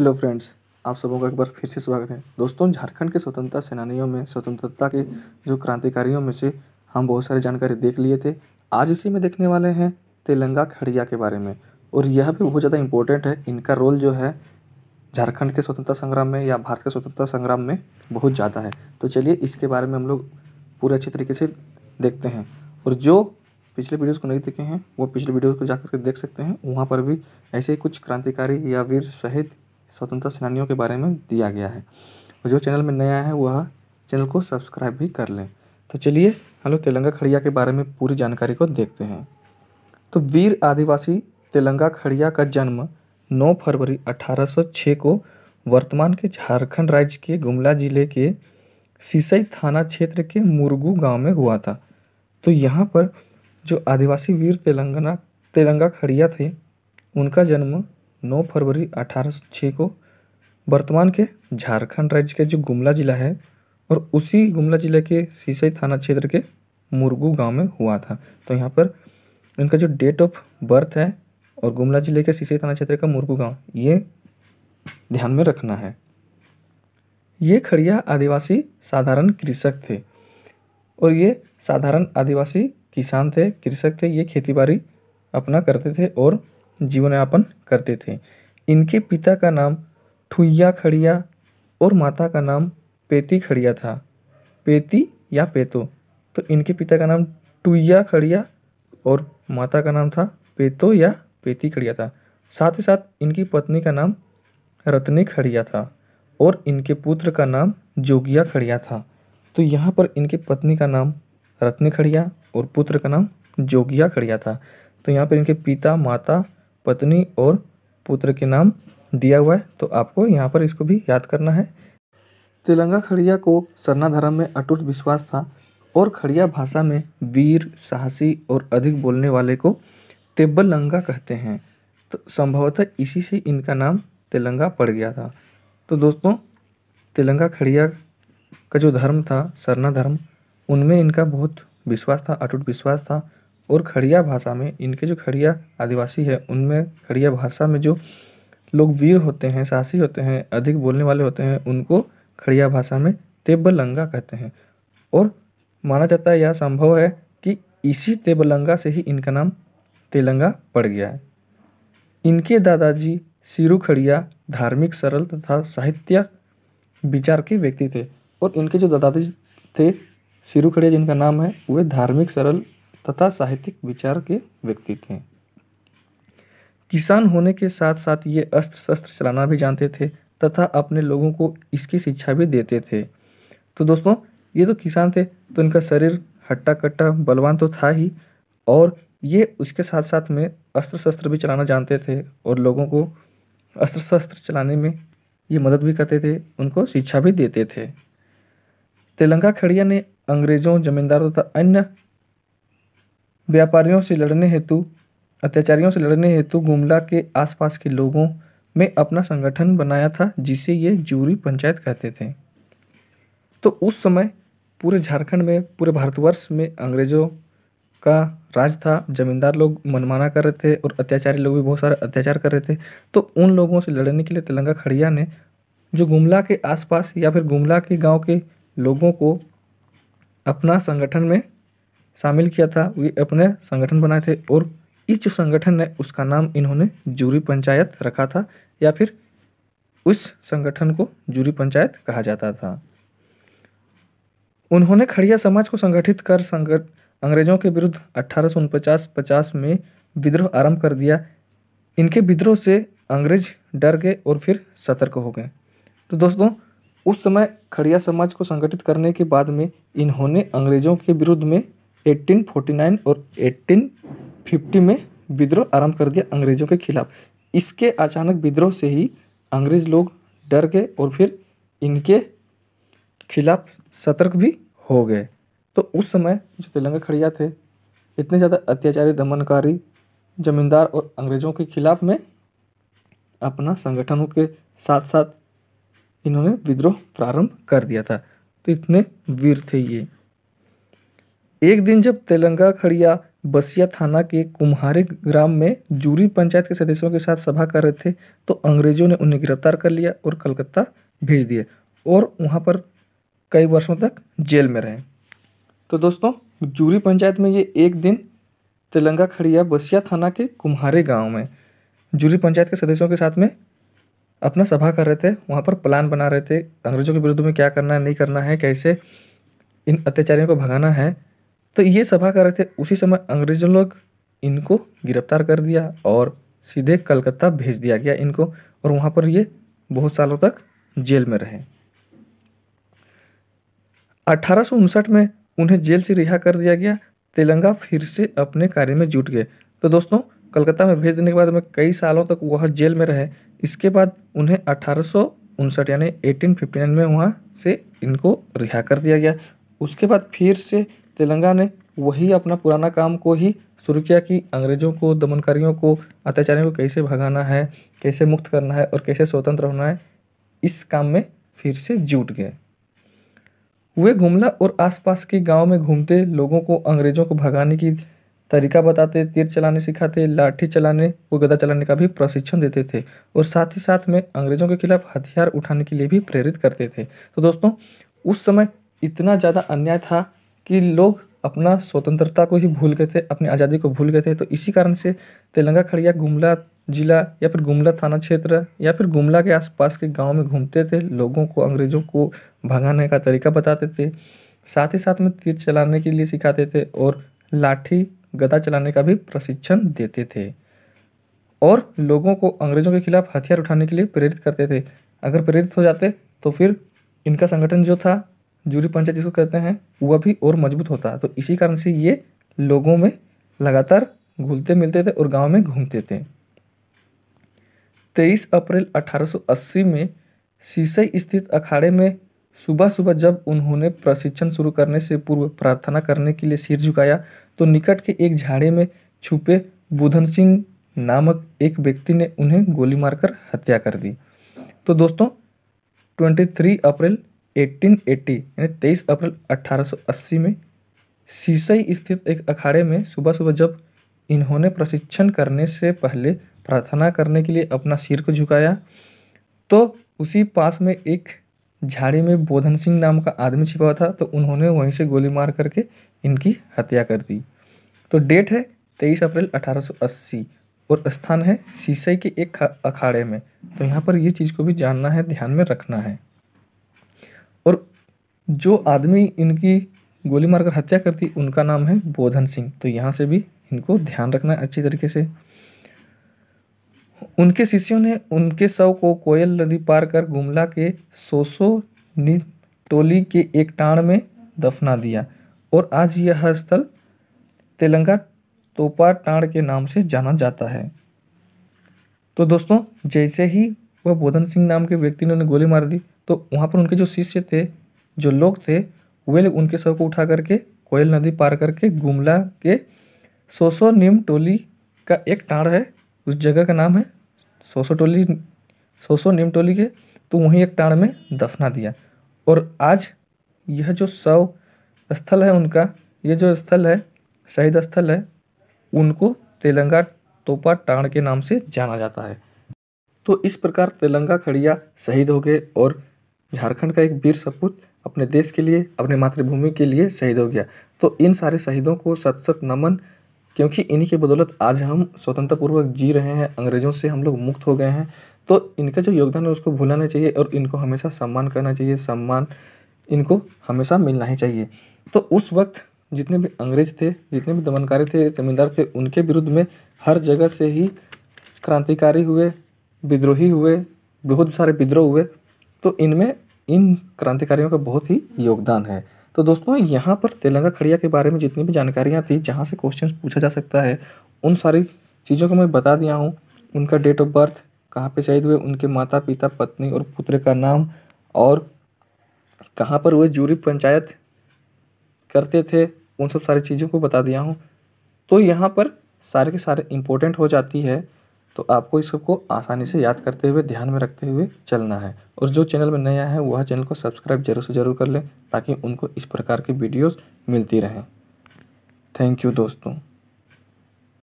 hello friends आप सबों का एक बार फिर से स्वागत है दोस्तों झारखंड के स्वतंत्रता सेनानियों में स्वतंत्रता के जो क्रांतिकारियों में से हम बहुत सारी जानकारी देख लिए थे आज इसी में देखने वाले हैं तेलंगा खड़िया के बारे में और यह भी बहुत ज़्यादा इम्पोर्टेंट है इनका रोल जो है झारखंड के स्वतंत्रता संग्राम में या भारत के स्वतंत्रता संग्राम में बहुत ज़्यादा है तो चलिए इसके बारे में हम लोग पूरे अच्छे तरीके से देखते हैं और जो पिछले वीडियोस को नहीं देखे हैं वो पिछले वीडियोस को जाकर के देख सकते हैं वहाँ पर भी ऐसे ही कुछ क्रांतिकारी या वीर शहीद स्वतंत्रता सेनानियों के बारे में दिया गया है जो चैनल में नया है वह चैनल को सब्सक्राइब भी कर लें तो चलिए हम लोग तेलंगा खड़िया के बारे में पूरी जानकारी को देखते हैं तो वीर आदिवासी तेलंगा खड़िया का जन्म 9 फरवरी 1806 को वर्तमान के झारखंड राज्य के गुमला जिले के सिसई थाना क्षेत्र के मुरगू गांव में हुआ था तो यहाँ पर जो आदिवासी वीर तेलंगाना तेलंगा खड़िया थे उनका जन्म 9 फरवरी अठारह को वर्तमान के झारखंड राज्य के जो गुमला ज़िला है और उसी गुमला ज़िले के सीसई थाना क्षेत्र के मुरगू गांव में हुआ था तो यहाँ पर इनका जो डेट ऑफ बर्थ है और गुमला ज़िले के सीसई थाना क्षेत्र का मुरगू गांव ये ध्यान में रखना है ये खड़िया आदिवासी साधारण कृषक थे और ये साधारण आदिवासी किसान थे कृषक थे ये खेतीबाड़ी अपना करते थे और जीवन यापन करते थे इनके पिता का नाम ठुइया खड़िया और माता का नाम पेती खड़िया था पेती या पेतो तो इनके पिता का नाम टुइया खड़िया और माता का नाम था पेतो या पेती खड़िया था साथ ही साथ इनकी पत्नी का नाम रत्नी खड़िया था और इनके पुत्र का नाम जोगिया खड़िया था तो यहाँ पर इनके पत्नी का नाम रत्नी खड़िया और पुत्र का नाम जोगिया खड़िया था तो यहाँ पर इनके पिता माता पत्नी और पुत्र के नाम दिया हुआ है तो आपको यहाँ पर इसको भी याद करना है तेलंगा खड़िया को सरना धर्म में अटूट विश्वास था और खड़िया भाषा में वीर साहसी और अधिक बोलने वाले को तेब्बलंगा कहते हैं तो संभवतः इसी से इनका नाम तेलंगा पड़ गया था तो दोस्तों तेलंगा खड़िया का जो धर्म था सरना धर्म उनमें इनका बहुत विश्वास था अटूट विश्वास था और खड़िया भाषा में इनके जो खड़िया आदिवासी है उनमें खड़िया भाषा में जो लोग वीर होते हैं साहसी होते हैं अधिक बोलने वाले होते हैं उनको खड़िया भाषा में तेबलंगा कहते हैं और माना जाता है यह संभव है कि इसी तेबलंगा से ही इनका नाम तेलंगा पड़ गया है इनके दादाजी सिरु खड़िया धार्मिक सरल तथा साहित्य विचार के व्यक्ति थे और इनके जो दादाजी थे सिरु खड़िया जिनका नाम है वे धार्मिक सरल तथा साहित्यिक विचार के व्यक्ति थे किसान होने के साथ साथ ये अस्त्र शस्त्र चलाना भी जानते थे तथा अपने लोगों को इसकी शिक्षा भी देते थे तो दोस्तों ये तो किसान थे तो इनका शरीर हट्टा कट्टा बलवान तो था ही और ये उसके साथ साथ में अस्त्र शस्त्र भी चलाना जानते थे और लोगों को अस्त्र शस्त्र चलाने में ये मदद भी करते थे उनको शिक्षा भी देते थे तेलंगा खड़िया ने अंग्रेज़ों जमींदारों तथा अन्य व्यापारियों से लड़ने हेतु अत्याचारियों से लड़ने हेतु गुमला के आसपास के लोगों में अपना संगठन बनाया था जिसे ये जूरी पंचायत कहते थे तो उस समय पूरे झारखंड में पूरे भारतवर्ष में अंग्रेज़ों का राज था जमींदार लोग मनमाना कर रहे थे और अत्याचारी लोग भी बहुत सारे अत्याचार कर रहे थे तो उन लोगों से लड़ने के लिए तेलंगा खड़िया ने जो गुमला के आसपास या फिर गुमला के गांव के लोगों को अपना संगठन में शामिल किया था वे अपने संगठन बनाए थे और इस जो संगठन है उसका नाम इन्होंने जूरी पंचायत रखा था या फिर उस संगठन को जूरी पंचायत कहा जाता था उन्होंने खड़िया समाज को संगठित कर संगठ अंग्रेजों के विरुद्ध अठारह पचास में विद्रोह आरंभ कर दिया इनके विद्रोह से अंग्रेज डर गए और फिर सतर्क हो गए तो दोस्तों उस समय खड़िया समाज को संगठित करने के बाद में इन्होंने अंग्रेजों के विरुद्ध में 1849 और 1850 में विद्रोह आरंभ कर दिया अंग्रेजों के खिलाफ इसके अचानक विद्रोह से ही अंग्रेज लोग डर गए और फिर इनके खिलाफ सतर्क भी हो गए तो उस समय जो तेलंगा खड़िया थे इतने ज़्यादा अत्याचारी दमनकारी जमींदार और अंग्रेज़ों के खिलाफ में अपना संगठनों के साथ साथ इन्होंने विद्रोह प्रारंभ कर दिया था तो इतने वीर थे ये एक दिन जब तेलंगा खड़िया बसिया थाना के कुम्हारे ग्राम में जूरी पंचायत के सदस्यों के साथ सभा कर रहे थे तो अंग्रेजों ने उन्हें गिरफ्तार कर लिया और कलकत्ता भेज दिए और वहाँ पर कई वर्षों तक जेल में रहे तो दोस्तों जूरी पंचायत में ये एक दिन तेलंगा खड़िया बसिया थाना के कुम्हारे गाँव में जूरी पंचायत के सदस्यों के साथ में अपना सभा कर रहे थे वहाँ पर प्लान बना रहे थे अंग्रेजों के विरुद्ध में क्या करना है नहीं करना है कैसे इन अत्याचारियों को भगाना है तो ये सभा कर रहे थे उसी समय अंग्रेजों लोग इनको गिरफ्तार कर दिया और सीधे कलकत्ता भेज दिया गया इनको और वहाँ पर ये बहुत सालों तक जेल में रहे अठारह में उन्हें जेल से रिहा कर दिया गया तेलंगा फिर से अपने कार्य में जुट गए तो दोस्तों कलकत्ता में भेज देने के बाद में कई सालों तक वह जेल में रहे इसके बाद उन्हें अठारह यानी 1859 में वहाँ से इनको रिहा कर दिया गया उसके बाद फिर से तेलंगा ने वही अपना पुराना काम को ही शुरू किया कि अंग्रेज़ों को दमनकारियों को अत्याचारियों को कैसे भगाना है कैसे मुक्त करना है और कैसे स्वतंत्र होना है इस काम में फिर से जुट गए वे गुमला और आसपास के गांव में घूमते लोगों को अंग्रेज़ों को भगाने की तरीका बताते तीर चलाने सिखाते लाठी चलाने और गदा चलाने का भी प्रशिक्षण देते थे और साथ ही साथ में अंग्रेज़ों के खिलाफ हथियार उठाने के लिए भी प्रेरित करते थे तो दोस्तों उस समय इतना ज़्यादा अन्याय था कि लोग अपना स्वतंत्रता को ही भूल गए थे अपनी आज़ादी को भूल गए थे तो इसी कारण से तेलंगा खड़िया गुमला जिला या फिर गुमला थाना क्षेत्र या फिर गुमला के आसपास के गांव में घूमते थे लोगों को अंग्रेज़ों को भगाने का तरीका बताते थे साथ ही साथ में तीर चलाने के लिए सिखाते थे और लाठी गदा चलाने का भी प्रशिक्षण देते थे और लोगों को अंग्रेज़ों के खिलाफ हथियार उठाने के लिए प्रेरित करते थे अगर प्रेरित हो जाते तो फिर इनका संगठन जो था जूरी पंचायत जिसको कहते हैं वह भी और मजबूत होता है तो इसी कारण से ये लोगों में लगातार घुलते मिलते थे और गांव में घूमते थे तेईस अप्रैल 1880 में सीसई स्थित अखाड़े में सुबह सुबह जब उन्होंने प्रशिक्षण शुरू करने से पूर्व प्रार्थना करने के लिए सिर झुकाया तो निकट के एक झाड़े में छुपे बुधन सिंह नामक एक व्यक्ति ने उन्हें गोली मारकर हत्या कर दी तो दोस्तों 23 अप्रैल 1880 यानी तेईस अप्रैल 1880 में सीसई स्थित एक अखाड़े में सुबह सुबह जब इन्होंने प्रशिक्षण करने से पहले प्रार्थना करने के लिए अपना सिर को झुकाया तो उसी पास में एक झाड़ी में बोधन सिंह नाम का आदमी छिपा था तो उन्होंने वहीं से गोली मार करके इनकी हत्या कर दी तो डेट है तेईस अप्रैल 1880 और स्थान है सीसई के एक अखाड़े में तो यहाँ पर ये चीज़ को भी जानना है ध्यान में रखना है जो आदमी इनकी गोली मारकर हत्या करती उनका नाम है बोधन सिंह तो यहाँ से भी इनको ध्यान रखना है अच्छी तरीके से उनके शिष्यों ने उनके शव को कोयल नदी पार कर गुमला के सोसो टोली के एक टाण में दफना दिया और आज यह स्थल तेलंगा तोपा टाण के नाम से जाना जाता है तो दोस्तों जैसे ही वह बोधन सिंह नाम के व्यक्ति ने उन्हें गोली मार दी तो वहाँ पर उनके जो शिष्य थे जो लोग थे वे उनके शव को उठा करके कोयल नदी पार करके गुमला के सोसो नीम टोली का एक टाँड़ है उस जगह का नाम है सोसो टोली सोसो नीम टोली के तो वहीं एक टाँड़ में दफना दिया और आज यह जो शव स्थल है उनका यह जो स्थल है शहीद स्थल है उनको तेलंगा तोपा टाँड़ के नाम से जाना जाता है तो इस प्रकार तेलंगा खड़िया शहीद हो गए और झारखंड का एक वीर सपूत अपने देश के लिए अपने मातृभूमि के लिए शहीद हो गया तो इन सारे शहीदों को सत सत नमन क्योंकि इन्हीं के बदौलत आज हम स्वतंत्रपूर्वक जी रहे हैं अंग्रेज़ों से हम लोग मुक्त हो गए हैं तो इनका जो योगदान है उसको भुलाना चाहिए और इनको हमेशा सम्मान करना चाहिए सम्मान इनको हमेशा मिलना ही चाहिए तो उस वक्त जितने भी अंग्रेज थे जितने भी दमनकारी थे जमींदार थे उनके विरुद्ध में हर जगह से ही क्रांतिकारी हुए विद्रोही हुए बहुत सारे विद्रोह हुए तो इनमें इन क्रांतिकारियों का बहुत ही योगदान है तो दोस्तों यहाँ पर तेलंगा खड़िया के बारे में जितनी भी जानकारियाँ थी जहाँ से क्वेश्चन पूछा जा सकता है उन सारी चीज़ों को मैं बता दिया हूँ उनका डेट ऑफ बर्थ कहाँ पे शहीद हुए उनके माता पिता पत्नी और पुत्र का नाम और कहाँ पर वे जूरी पंचायत करते थे उन सब सारी चीज़ों को बता दिया हूँ तो यहाँ पर सारे के सारे इम्पोर्टेंट हो जाती है तो आपको इस सबको आसानी से याद करते हुए ध्यान में रखते हुए चलना है और जो चैनल में नया है वह चैनल को सब्सक्राइब जरूर से ज़रूर कर लें ताकि उनको इस प्रकार की वीडियोस मिलती रहें थैंक यू दोस्तों